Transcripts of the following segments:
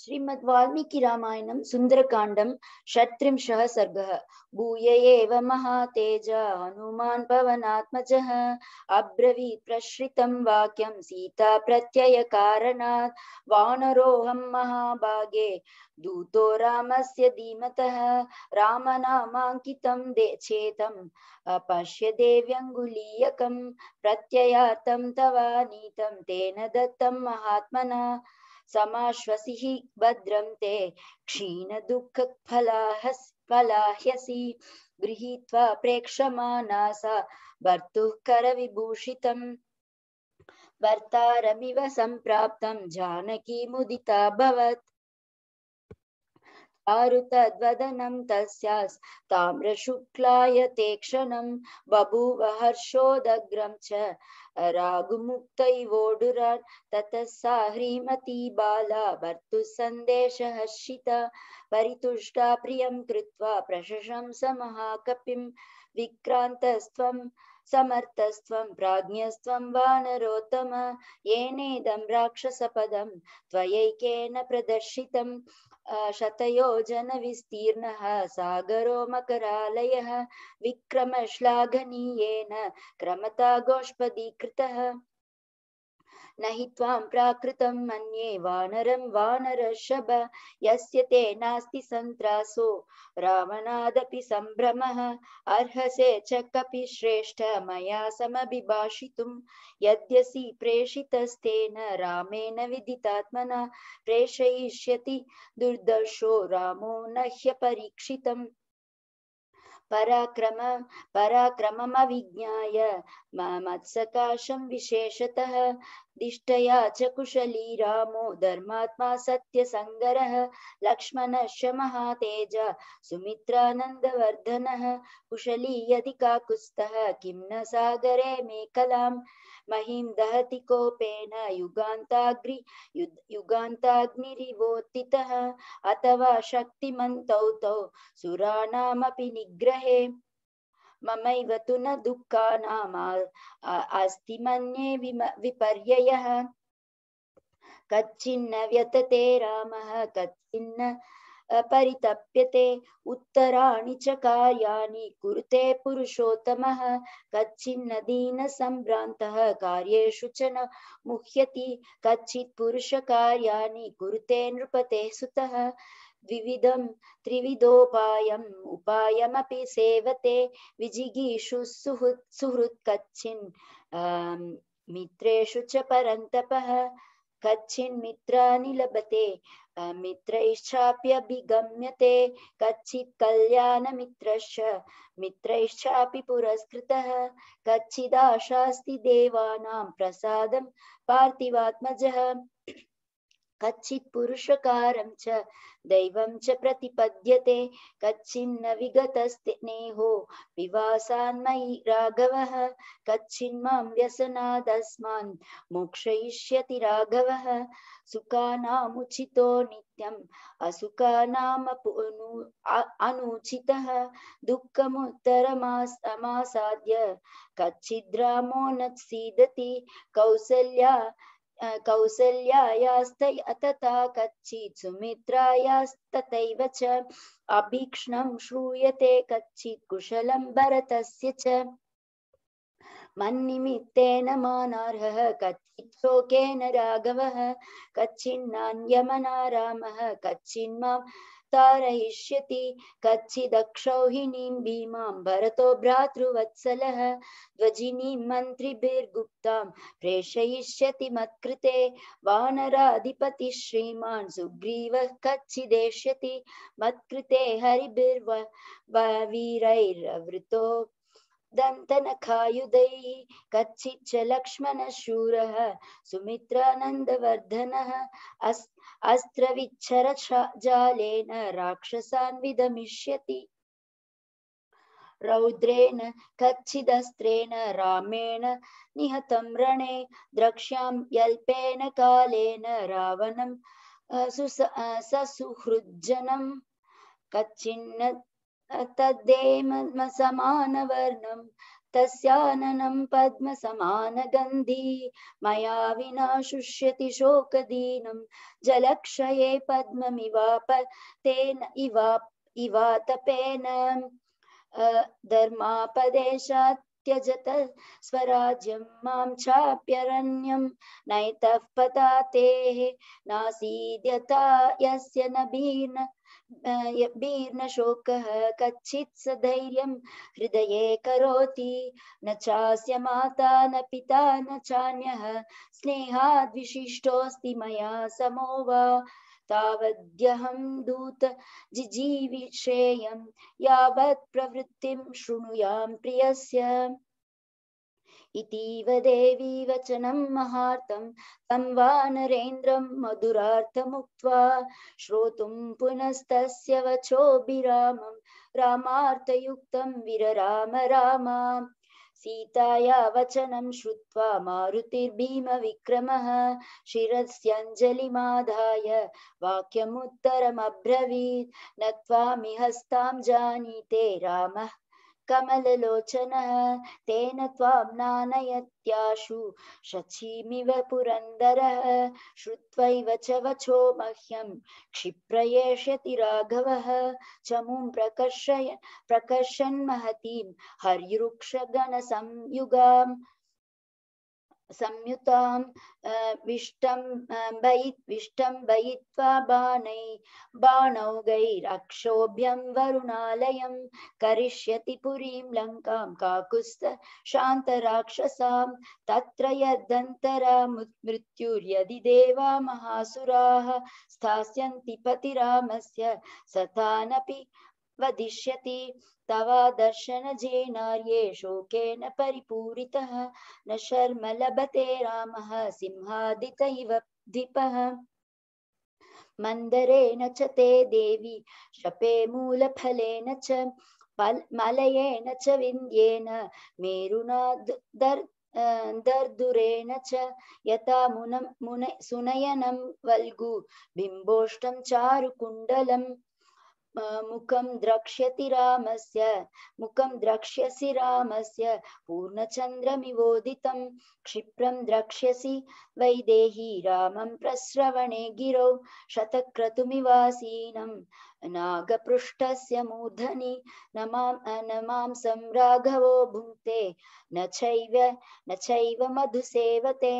श्रीमद् वाल्मीकि रामायणं सुन्दरकाण्डं षट्त्रिंशः सर्गः भूय एव महातेज हनुमान् पवनात्मजः अब्रवीत् प्रश्रितं वाक्यं सीता प्रत्ययकारणात् वानरोऽहं महाभागे दूतो रामस्य धीमतः रामनामाङ्कितं दे चेतम् अपश्य देव्यङ्गुलीयकं प्रत्ययार्थं तवानीतं तेन दत्तं महात्मना समाश्वसिः भद्रं ते क्षीणदुःखफलाहस् फलाह्यसि गृहीत्वा प्रेक्षमाणा सा भर्तुः करविभूषितम् भर्तारमिव सम्प्राप्तं जानकी मुदिताभवत् आरुतद्वदनं तस्यास्ताम्रशुक्लाय ते क्षणं बभूव हर्षोदग्रं च रागुमुक्तैवोडुरान् ततः सा ह्रीमती बाला भर्तुसन्देशहर्षिता परितुष्टा प्रियं कृत्वा प्रशशंस महाकपिं विक्रान्तस्त्वं समर्थस्त्वं प्राज्ञस्त्वं वानरोत्तम येनेदं राक्षसपदं त्वयैकेन प्रदर्शितं शतयोजनविस्तीर्णः सागरो मकरालयः विक्रमश्लाघनीयेन क्रमता गोष्पदीकृतः न हि त्वां प्राकृतं मन्ये वानरं वानरशब यस्य ते नास्ति सन्त्रासो रामनादपि सम्भ्रमः अर्हसे च कपि श्रेष्ठ मया समभिभाषितुं यद्यसि प्रेषितस्तेन रामेण विदितात्मना प्रेषयिष्यति दुर्दशो रामो न ह्यपरीक्षितम् पराक्रम पराक्रममविज्ञाय मत्सकाशं विशेषतः दिष्टया च कुशली रामो धर्मात्मा सत्यसङ्गरः लक्ष्मणश्च महातेज सुमित्रानन्दवर्धनः कुशली यदि काकुस्तः किं न सागरे मे कलां महीं दहति कोपेन युगान्ताग्रि युद् युगान्ताग्निरिवोत्थितः अथवा शक्तिमन्तौ तौ सुराणामपि निग्रहे मम तु न दुःखा नाम अस्ति मन्ये विपर्य कच्चिन्न व्यतते रामः कच्चिन्न परितप्यते उत्तराणि च कार्याणि कुरुते पुरुषोत्तमः कच्चिन्न दीनसम्भ्रान्तः कार्येषु च न मुह्यति कच्चित् पुरुषकार्याणि कुरुते नृपते सुतः द्विविधं त्रिविधोपायम् उपायमपि सेवते विजिगीषु सुहृत् सुहृत् कच्छिन् मित्रेषु च परन्तपः कच्छिन् मित्राणि लभते मित्रैश्चाप्यभिगम्यते कच्चित् कल्याणमित्रश्च मित्रैश्चापि पुरस्कृतः कच्चिदाशास्ति देवानां प्रसादं पार्थिवात्मजः कच्चित् पुरुषकारं च दैवं च प्रतिपद्यते कच्चिन्न विगतस्नेहो विवासान्मयि राघवः कच्चिन्मां व्यसनादस्मान् मोक्षयिष्यति राघवः सुखानामुचितो नित्यम् अनुचितः कच्चिद्रामो न सीदति कौसल्या कौसल्यायास्तय तथा कच्चित् सुमित्रायास्तथैव च अभीक्ष्णं श्रूयते कच्चित् कुशलं भरतस्य च मन्निमित्तेन मानार्हः कच्चिच्छोकेन राघवः कच्चिन्नान्यमना कच्चिन्मां तारयिष्यति कच्चिदक्षौहिणीं भीमां भरतो भ्रातृवत्सलः ध्वजिनीं मन्त्रिभिर्गुप्तां प्रेषयिष्यति मत्कृते वानराधिपति श्रीमान् सुग्रीवः कच्चिदेष्यति मत्कृते वीरैरवृतो दन्तनखायुधैः कच्चिच्च लक्ष्मणशूरः सुमित्रानन्दवर्धनः अस् अस्त्रविच्छरजालेन राक्षसान् विदमिष्यति रौद्रेण कच्चिदस्त्रेण रामेण निहतं रणे द्रक्ष्यां यल्पेन कालेन रावणं सुसुहृज्जनं कच्चिन्न तद्देमसमानवर्णं तस्याननं पद्मसमानगन्धी मया विना शुष्यति शोकदीनं जलक्षये पद्ममिवाप तेन इवा इवातपेन धर्मापदेशात् त्यजत स्वराज्यं मां चाप्यरण्यं नैतः पतातेः नासीद्यता यस्य न वीर्न शोकः कच्चित् स धैर्यं हृदये करोति न चा माता न पिता न चान्य स्नेशिष्टस्त मैया समो वा दूत जिजीविषेयं यावत् प्रवृत्तिं शृणुयां प्रियस्य इतीव देवी वचनं महार्तं तं वा नरेन्द्रं मधुरार्थमुक्त्वा श्रोतुं पुनस्तस्य वचोभिरामं रामार्थयुक्तं विरराम राम सीताया वचनं श्रुत्वा मारुतिर्भीमविक्रमः शिरस्यञ्जलिमाधाय वाक्यमुत्तरमब्रवीत् न त्वामि हस्तां जानीते रामः कमललोचनः तेन त्वां नानयत्याशु शचीमिव पुरन्दरः श्रुत्वैव च वचो मह्यं क्षिप्रयेष्यति राघवः चमुं प्रकर्षय प्रकर्षन् महतीं हर्युक्षगणसंयुगाम् संयुतां विष्टम्बयित्वा बाणै बाणौ गैराक्षोभ्यं वरुणालयं काकुस्त शान्तराक्षसां तत्र यदन्तरा मृत्युर्यदि देवा महासुराः पतिराम से सतानपि वदिष्यति तव दर्शनजेनार्ये शोकेन परिपूरितः न शर्म लभते रामः सिंहादित इव द्विपः मन्दरेण च ते देवि शपे मूलफलेन च मलयेन च विन्द्येन मेरुणा दर् दर्दुरेण च यथा मुन मुन सुनयनं वल्गु बिम्बोष्टं चारुकुण्डलम् मुखं द्रक्ष्यति रामस्य मुखम द्रक्ष्यसि रामस्य पूर्णचन्द्रमिवोदितं क्षिप्रं द्रक्ष्यसि वैदेही रामं प्रस्रवणे गिरौ शतक्रतुमिवासीनं नागपृष्ठस्य मूर्धनि नमां नमांसं राघवो भुङ्क्ते न चैव न चैव मधुसेवते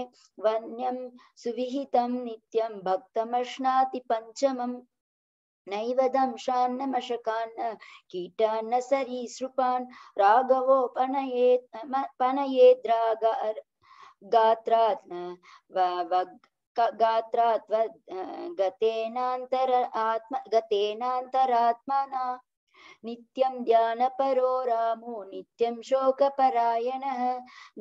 वन्यं सुविहितं नित्यं भक्तमश्नाति पञ्चमम् नैव दंशान्न मशकान्न कीटान्न सरीसृपान् गात्रात् गात्रात् गतेनान्तर आत्म गतेनान्तरात्मना नित्यं ध्यानपरो रामो नित्यं शोकपरायणः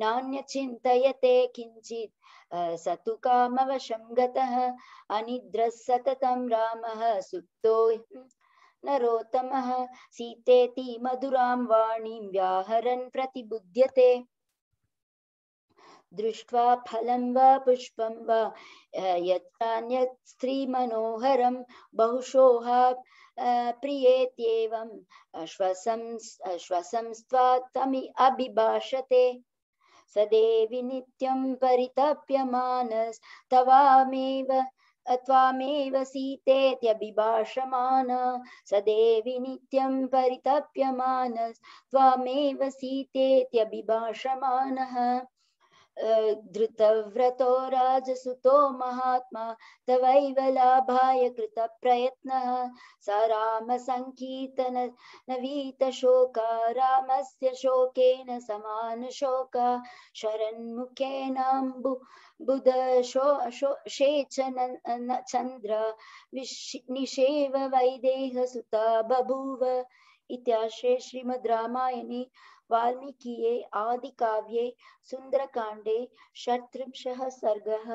नान्यचिन्तयते किञ्चित् स तु कामवशं गतः अनिद्रः सततं रामः सुप्तो नरोत्तमः सीतेति मधुरां वाणीं व्याहरन् प्रतिबुध्यते दृष्ट्वा फलं वा पुष्पं वा यत्रान्यत् स्त्रीमनोहरं बहुशोहा प्रियेत्येवम् श्वसं श्वसं स्वात्तमि अभिभाषते सदेवि नित्यं परितप्यमानस्तवामेव त्वामेव सीतेत्यभिभाषमान सदेवि नित्यं परितप्यमानस्त्वामेव सीतेत्यभिभाषमानः धृतव्रतो राजसुतो महात्मा तवैव लाभाय कृतप्रयत्नः स रामसङ्कीर्तन नवीतशोका रामस्य शोकेन समानशोका शरन्मुखेनाम्बु बुधशो शो शेचन चन्द्र विश् निषेव वैदेहसुता बभूव इत्याश्रे श्रीमद् रामायणे वाल्मीकिये आदिकाव्ये सुन्दरकाण्डे षट्त्रिंशः सर्गः